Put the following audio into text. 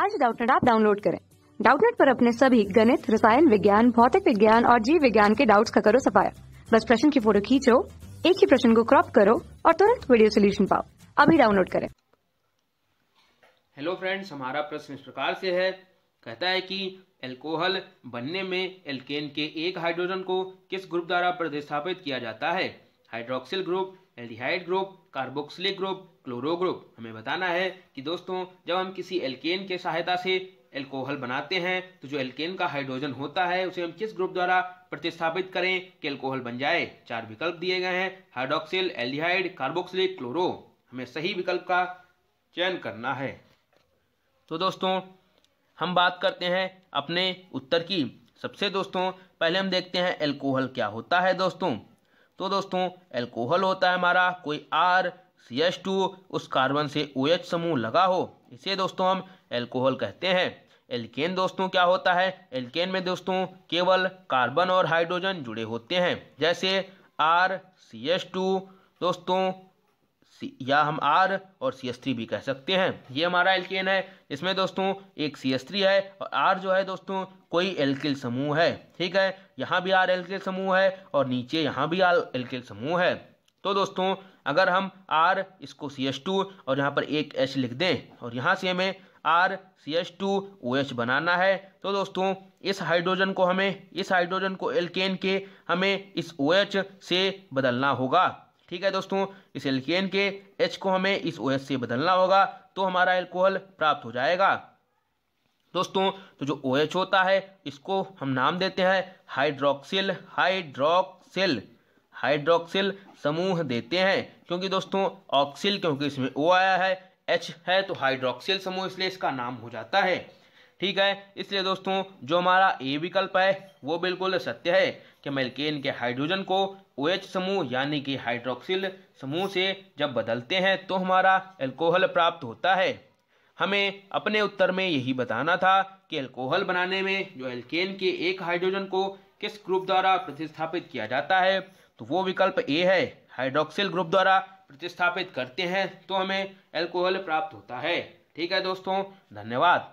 आज डाउटनेट आप डाउनलोड करें डाउटनेट पर अपने सभी गणित रसायन विज्ञान भौतिक विज्ञान और जीव विज्ञान के डाउट्स का करो सफाया बस प्रश्न की फोटो खींचो एक ही प्रश्न को क्रॉप करो और तुरंत वीडियो सोल्यूशन पाओ अभी डाउनलोड करें हेलो फ्रेंड्स हमारा प्रश्न इस प्रकार से है कहता है कि एल्कोहल बनने में एल्केन के एक हाइड्रोजन को किस ग्रुप द्वारा प्रतिस्थापित किया जाता है hydroxyl group aldehyde group carboxylic group chloro group हमें बताना है कि दोस्तों जब हम किसी एल्केन के सहायता से एल्कोहल बनाते हैं तो जो एल्केन का हाइड्रोजन होता है उसे हम किस ग्रुप द्वारा प्रतिस्थापित करें कि एल्कोहल बन जाए चार विकल्प दिए गए हैं हाइड्रोक्सिल एल्डिहाइड कार्बोक्सिलिक क्लोरो हमें सही विकल्प का चयन करना है तो दोस्तों हम बात करते हैं अपने उत्तर की सबसे दोस्तों पहले हम देखते हैं एल्कोहल क्या होता है दोस्तों तो दोस्तों एल्कोहल होता है हमारा कोई आर सी एच टू उस कार्बन से ओ OH एच समूह लगा हो इसे दोस्तों हम एल्कोहल कहते हैं एल्केन दोस्तों क्या होता है एल्केन में दोस्तों केवल कार्बन और हाइड्रोजन जुड़े होते हैं जैसे आर सी एच टू दोस्तों या हम आर और सी एस थ्री भी कह सकते हैं ये हमारा एल्केन है इसमें दोस्तों एक सी एस थ्री है और आर जो है दोस्तों कोई एल्किल समूह है ठीक है यहाँ भी आर एल्किल समूह है और नीचे यहाँ भी आर एल्किल समूह है तो दोस्तों अगर हम आर इसको सी एस टू और यहाँ पर एक एच लिख दें और यहाँ से हमें R C H two O H बनाना है तो दोस्तों इस हाइड्रोजन को हमें इस हाइड्रोजन को एल्केन के हमें इस ओ OH एच से बदलना होगा ठीक है दोस्तों इस एल्केन के एच को हमें इस ओ से बदलना होगा तो हमारा एल्कोहल प्राप्त हो जाएगा दोस्तों तो जो ओ OH होता है इसको हम नाम देते हैं हाइड्रोक्सिल हाइड्रोक्सिल हाइड्रोक्सिल समूह देते हैं क्योंकि दोस्तों ऑक्सिल क्योंकि इसमें ओ आया है एच है तो हाइड्रोक्सिल समूह इसलिए इसका नाम हो जाता है ठीक है इसलिए दोस्तों जो हमारा ए विकल्प है वो बिल्कुल सत्य है कि मेलकेन के हाइड्रोजन को ओ OH समूह यानी कि हाइड्रोक्सिल समूह से जब बदलते हैं तो हमारा एल्कोहल प्राप्त होता है हमें अपने उत्तर में यही बताना था कि एल्कोहल बनाने में जो एल्केन के एक हाइड्रोजन को किस ग्रुप द्वारा प्रतिस्थापित किया जाता है तो वो विकल्प ए है हाइड्रोक्सिल ग्रुप द्वारा प्रतिस्थापित करते हैं तो हमें एल्कोहल प्राप्त होता है ठीक है दोस्तों धन्यवाद